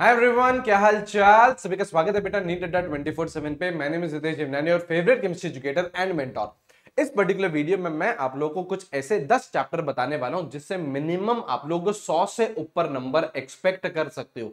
hi everyone क्या हाल चाल सभी का स्वागत है बेटा नीट अड्डा ट्वेंटी फोर सेवन पे मैंने जितेश जिमनानी और favourite chemistry educator and mentor इस पर्टिकुलर वीडियो में मैं आप लोगों को कुछ ऐसे 10 चैप्टर बताने वाला हूं जिससे मिनिमम आप लोग 100 से ऊपर नंबर एक्सपेक्ट कर सकते हो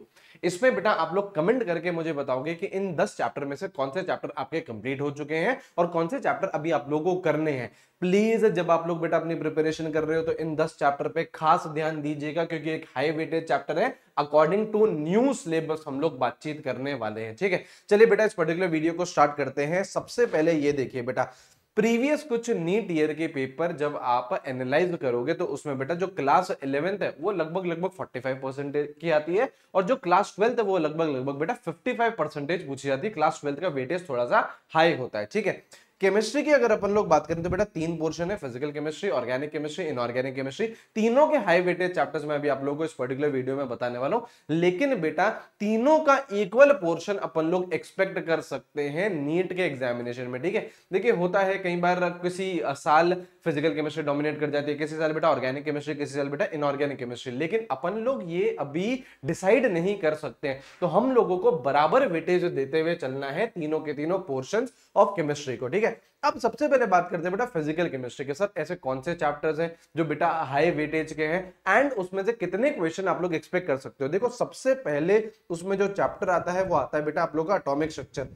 इसमें बेटा आप लोग कमेंट करके मुझे बताओगे कि इन 10 चैप्टर में से कौन से चैप्टर आपके कंप्लीट हो चुके हैं और कौन से चैप्टर अभी आप लोगों को करने हैं प्लीज जब आप लोग बेटा अपनी प्रिपरेशन कर रहे हो तो इन 10 चैप्टर पे खास ध्यान दीजिएगा क्योंकि एक हाई वेटेड चैप्टर है अकॉर्डिंग टू न्यू सिलेबस हम लोग बातचीत करने वाले हैं ठीक है चलिए बेटा इस पर्टिकुलर वीडियो को स्टार्ट करते हैं सबसे पहले ये देखिए बेटा प्रीवियस कुछ नीट ईयर के पेपर जब आप एनालाइज करोगे तो उसमें बेटा जो क्लास इलेवेंथ है वो लगभग लगभग 45 परसेंटेज की आती है और जो क्लास ट्वेल्थ है वो लगभग लगभग बेटा 55 परसेंटेज पूछी जाती है क्लास ट्वेल्थ का वेटेज थोड़ा सा हाई होता है ठीक है केमिस्ट्री की अगर अपन लोग बात करें तो बेटा तीन पोर्शन है physical chemistry organic chemistry inorganic chemistry तीनों के हाई वेटेज चैप्टर्स में अभी आप लोगों को इस पर्टिकुलर वीडियो में बताने वाला हूं लेकिन बेटा तीनों का इक्वल पोर्शन अपन लोग एक्सपेक्ट कर सकते हैं नीट के एग्जामिनेशन में ठीक है देखिए होता है कई बार किसी साल फिजिकल केमिस्ट्री डोमिनेट कर जाती है किसी साल बेटा ऑर्गेनिक केमिस्ट्री किसी साल बेटा इनऑर्गेनिक केमिस्ट्री लेकिन अपन लोग ये अभी डिसाइड नहीं कर सकते तो हम लोगों को बराबर वेटेज देते हुए चलना है तीनों के तीनों पोर्शन ऑफ केमिस्ट्री को ठीक है है अब सबसे पहले बात करते हैं बेटा फिजिकल केमिस्ट्री के सर ऐसे कौन से चैप्टर्स हैं जो बेटा हाई वेटेज के हैं एंड उसमें से कितने क्वेश्चन आप लोग एक्सपेक्ट कर सकते हो देखो सबसे पहले उसमें जो चैप्टर आता है वो आता है बेटा आप लोग का अटोमिक स्ट्रक्चर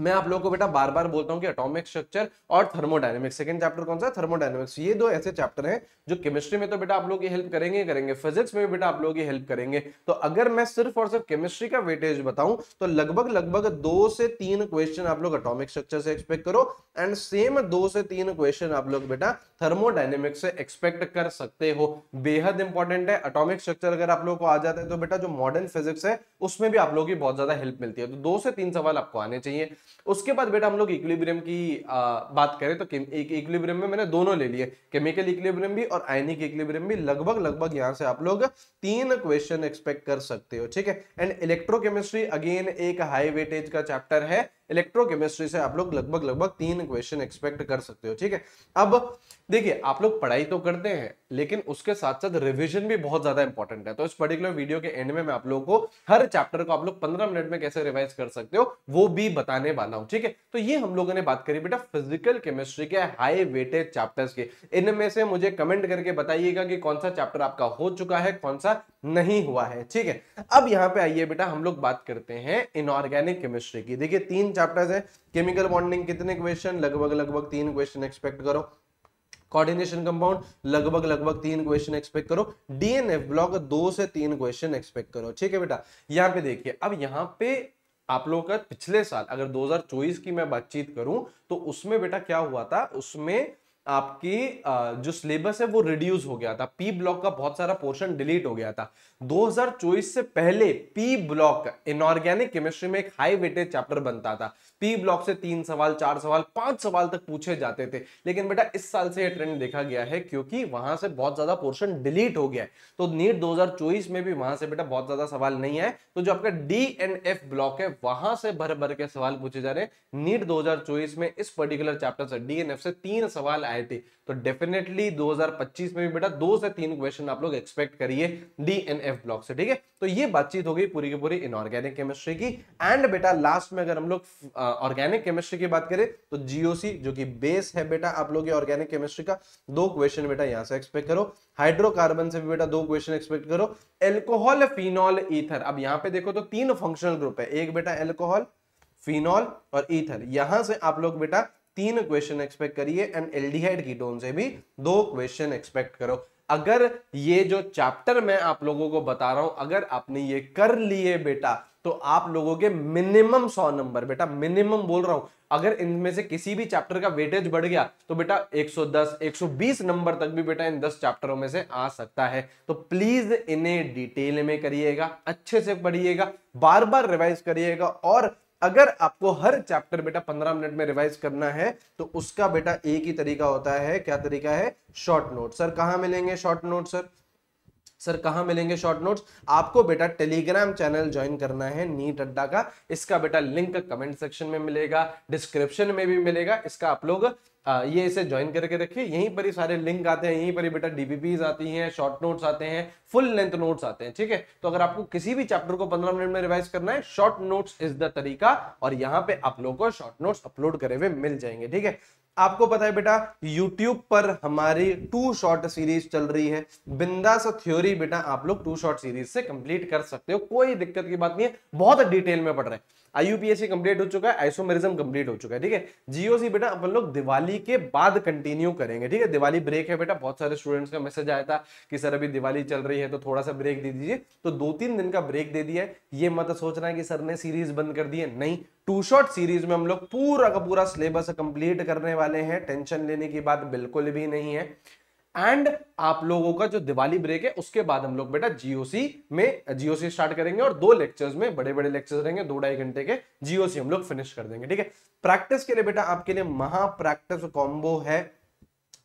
मैं आप लोगों को बेटा बार बार बोलता हूँ कि एटॉमिक स्ट्रक्चर और थर्मोडायनेमिक्स सेकंड चैप्टर कौन सा थर्मोडायनेमिक्स ये दो ऐसे चैप्टर हैं जो केमिस्ट्री में तो बेटा आप लोग की हेल्प करेंगे करेंगे फिजिक्स में भी बेटा आप लोग की हेल्प करेंगे तो अगर मैं सिर्फ और सिर्फ केमिस्ट्री का वेटेज बताऊं तो लगभग लगभग दो से तीन क्वेश्चन आप लोग अटोमिक स्ट्रक्चर से एक्सपेक्ट करो एंड सेम दो से तीन क्वेश्चन आप लोग बेटा थर्मोडायनेमिक्स से एक्सपेक्ट कर सकते हो बेहद इंपॉर्टेंट है अटोमिक स्ट्रक्चर अगर आप लोग को आ जाता है तो बेटा जो मॉडर्न फिजिक्स है उसमें भी आप लोग की बहुत ज्यादा हेल्प मिलती है तो दो से तीन सवाल आपको आने चाहिए उसके बाद बेटा हम लोग इक्विलिब्रियम की आ, बात करें तो एक इक्विलिब्रियम में मैंने दोनों ले लिए केमिकल इक्विलिब्रियम भी और आयनिक इक्विलिब्रियम भी लगभग लगभग यहाँ से आप लोग तीन क्वेश्चन एक्सपेक्ट कर सकते हो ठीक है एंड इलेक्ट्रोकेमिस्ट्री अगेन एक हाई वेटेज का चैप्टर है इलेक्ट्रोकेमिस्ट्री से आप लोग लगभग लगभग तीन क्वेश्चन एक्सपेक्ट कर सकते हो ठीक है अब देखिए आप लोग पढ़ाई तो करते हैं लेकिन उसके साथ साथ रिवीजन भी बहुत ज्यादा इंपॉर्टेंट है तो इस पर्टिकुलर वीडियो के एंड में मैं आप लोगों को हर चैप्टर को आप लोग पंद्रह मिनट में कैसे रिवाइज कर सकते हो वो भी बताने वाला हूँ ठीक है तो ये हम लोगों ने बात करी बेटा फिजिकल केमिस्ट्री के हाई वेटेज चैप्टर्स के इनमें से मुझे कमेंट करके बताइएगा कि कौन सा चैप्टर आपका हो चुका है कौन सा नहीं हुआ है ठीक है अब यहाँ पे आइए बेटा हम लोग बात करते हैं इनऑर्गेनिक केमिस्ट्री की देखिए तीन चैप्टर्स हैं केमिकल बॉन्डिंग कितने क्वेश्चन लगभग लगभग तीन क्वेश्चन एक्सपेक्ट करो कोऑर्डिनेशन कंपाउंड लगभग लगभग तीन क्वेश्चन एक्सपेक्ट करो डीएनएफ ब्लॉक दो से तीन क्वेश्चन एक्सपेक्ट करो ठीक है बेटा यहाँ पे देखिए अब यहाँ पे आप लोगों का पिछले साल अगर 2024 की मैं बातचीत करूं तो उसमें बेटा क्या हुआ था उसमें आपकी जो सिलेबस है वो रिड्यूस हो गया था पी ब्लॉक का बहुत सारा पोर्शन डिलीट हो गया था 2024 से पहले पी ब्लॉक इनऑर्गेनिक केमिस्ट्री में एक हाई वेटेज चैप्टर बनता था पी ब्लॉक से तीन सवाल चार सवाल पांच सवाल तक पूछे जाते थे लेकिन बेटा इस साल से यह ट्रेंड देखा गया है क्योंकि वहां से बहुत ज्यादा पोर्शन डिलीट हो गया है तो नीट दो में भी वहां से बेटा बहुत ज्यादा सवाल नहीं आए तो जो आपका डी एंड एफ ब्लॉक है वहां से भर भर के सवाल पूछे जा रहे हैं नीट दो में इस पर्टिकुलर चैप्टर से डी एंड एफ से तीन सवाल आए आए थे तो डेफिनेटली 2025 में भी बेटा दो से तीन क्वेश्चन आप लोग एक्सपेक्ट करिए डी एंड एफ ब्लॉक से ठीक है तो ये बातचीत हो गई पूरी की पूरी इनऑर्गेनिक केमिस्ट्री की एंड बेटा लास्ट में अगर हम लोग ऑर्गेनिक केमिस्ट्री की बात करें तो जीओसी जो कि बेस है बेटा आप लोग ऑर्गेनिक केमिस्ट्री का दो क्वेश्चन बेटा यहाँ से एक्सपेक्ट करो हाइड्रोकार्बन से भी बेटा दो क्वेश्चन एक्सपेक्ट करो एल्कोहल फिनॉल ईथर अब यहाँ पे देखो तो तीन फंक्शनल ग्रुप है एक बेटा एल्कोहल फिनॉल और ईथर यहां से आप लोग बेटा तीन क्वेश्चन एक्सपेक्ट करिए एंड एल्डिहाइड कीटोन से भी दो क्वेश्चन एक्सपेक्ट करो अगर ये जो चैप्टर मैं आप लोगों को बता रहा हूं अगर आपने ये कर लिए बेटा तो आप लोगों के मिनिमम सौ नंबर बेटा मिनिमम बोल रहा हूं अगर इनमें से किसी भी चैप्टर का वेटेज बढ़ गया तो बेटा 110 120 नंबर तक भी बेटा इन 10 चैप्टरों में से आ सकता है तो प्लीज इन्हें डिटेल में करिएगा अच्छे से पढ़िएगा बार बार रिवाइज करिएगा और अगर आपको हर चैप्टर बेटा पंद्रह मिनट में रिवाइज करना है तो उसका बेटा एक ही तरीका होता है क्या तरीका है शॉर्ट नोट सर कहाँ मिलेंगे शॉर्ट नोट सर सर कहाँ मिलेंगे शॉर्ट नोट्स आपको बेटा टेलीग्राम चैनल ज्वाइन करना है नीट अड्डा का इसका बेटा लिंक कमेंट सेक्शन में मिलेगा डिस्क्रिप्शन में भी मिलेगा इसका आप लोग ये इसे ज्वाइन करके रखिए यहीं पर ही सारे लिंक आते हैं यहीं पर ही बेटा डीपीपीज आती हैं शॉर्ट नोट्स आते हैं फुल लेंथ नोट्स आते हैं ठीक है तो अगर आपको किसी भी चैप्टर को पंद्रह मिनट में रिवाइज करना है शॉर्ट नोट्स इज द तरीका और यहाँ पे आप लोगों को शॉर्ट नोट्स अपलोड करे हुए मिल जाएंगे ठीक है आपको पता है बेटा YouTube पर हमारी टू शॉर्ट सीरीज चल रही है बिंदास थ्योरी बेटा आप लोग टू शॉर्ट सीरीज से कंप्लीट कर सकते हो कोई दिक्कत की बात नहीं है बहुत डिटेल में पढ़ रहे हैं आईयूपीएससी कंप्लीट हो चुका है आइसोमेरिज्म कंप्लीट हो चुका है ठीक है जीओसी बेटा अपन लोग दिवाली के बाद कंटिन्यू करेंगे ठीक है दिवाली ब्रेक है बेटा बहुत सारे स्टूडेंट्स का मैसेज आया था कि सर अभी दिवाली चल रही है तो थोड़ा सा ब्रेक दे दीजिए तो दो तीन दिन का ब्रेक दे दिया है ये मत सोच रहा है कि सर ने सीरीज बंद कर दी है नहीं टू शॉर्ट सीरीज में हम लोग पूरा का पूरा सिलेबस कंप्लीट करने वाले वाले हैं टेंशन लेने की बात बिल्कुल भी नहीं है एंड आप लोगों का जो दिवाली ब्रेक है उसके बाद हम लोग बेटा जीओसी में जीओसी स्टार्ट करेंगे और दो लेक्चर्स में बड़े बड़े लेक्चर्स रहेंगे दो ढाई घंटे के जीओसी हम लोग फिनिश कर देंगे ठीक है प्रैक्टिस के लिए बेटा आपके लिए महा प्रैक्टिस कॉम्बो है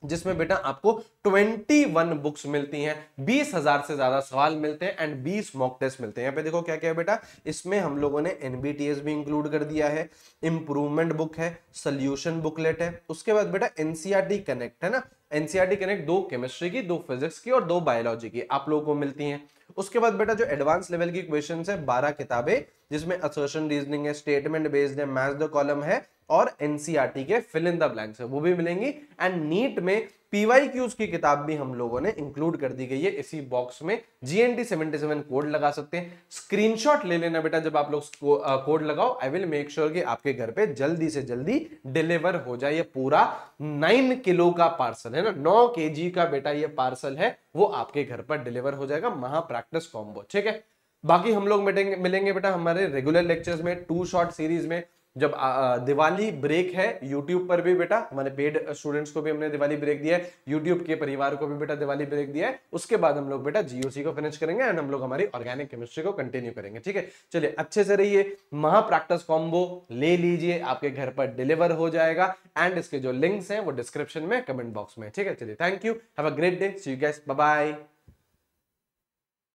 जिसमें बेटा आपको 21 बुक्स मिलती हैं 20,000 से ज्यादा सवाल मिलते हैं एंड 20 मॉक टेस्ट मिलते हैं यहाँ पे देखो क्या क्या है बेटा इसमें हम लोगों ने एनबीटीएस भी इंक्लूड कर दिया है इंप्रूवमेंट बुक है सोल्यूशन बुकलेट है उसके बाद बेटा एनसीआरटी कनेक्ट e है ना एनसीआरटी कनेक्ट e दो केमिस्ट्री की दो फिजिक्स की और दो बायोलॉजी की आप लोगों को मिलती है उसके बाद बेटा जो एडवांस लेवल की क्वेश्चन है बारह किताबें जिसमें असोशन रीजनिंग है स्टेटमेंट बेस्ड है मैथ द कॉलम है और एनसीआरटी e के फिल इन द ब्लैंक्स है वो भी मिलेंगी एंड नीट में पीवाई क्यूज की किताब भी हम लोगों ने इंक्लूड कर दी गई है इसी बॉक्स में जीएनटी 77 कोड लगा सकते हैं स्क्रीनशॉट ले लेना बेटा जब आप लोग कोड लगाओ आई विल मेक श्योर कि आपके घर पे जल्दी से जल्दी डिलीवर हो जाए ये पूरा 9 किलो का पार्सल है ना 9 के का बेटा ये पार्सल है वो आपके घर पर डिलीवर हो जाएगा महा कॉम्बो ठीक है बाकी हम लोग मिलेंगे बेटा हमारे रेगुलर लेक्चर्स में टू शॉर्ट सीरीज में जब दिवाली ब्रेक है यूट्यूब पर भी बेटा हमारे पेड स्टूडेंट्स को भी हमने दिवाली ब्रेक दिया है यूट्यूब के परिवार को भी बेटा दिवाली ब्रेक दिया है उसके बाद हम लोग बेटा जीओसी को फिनिश करेंगे एंड हम लोग हमारी ऑर्गेनिक केमिस्ट्री को कंटिन्यू करेंगे ठीक है चलिए अच्छे से रहिए महा प्रैक्टिस कॉम्बो ले लीजिए आपके घर पर डिलीवर हो जाएगा एंड इसके जो लिंक्स हैं वो डिस्क्रिप्शन में कमेंट बॉक्स में ठीक है चलिए thank you have a great day see you guys bye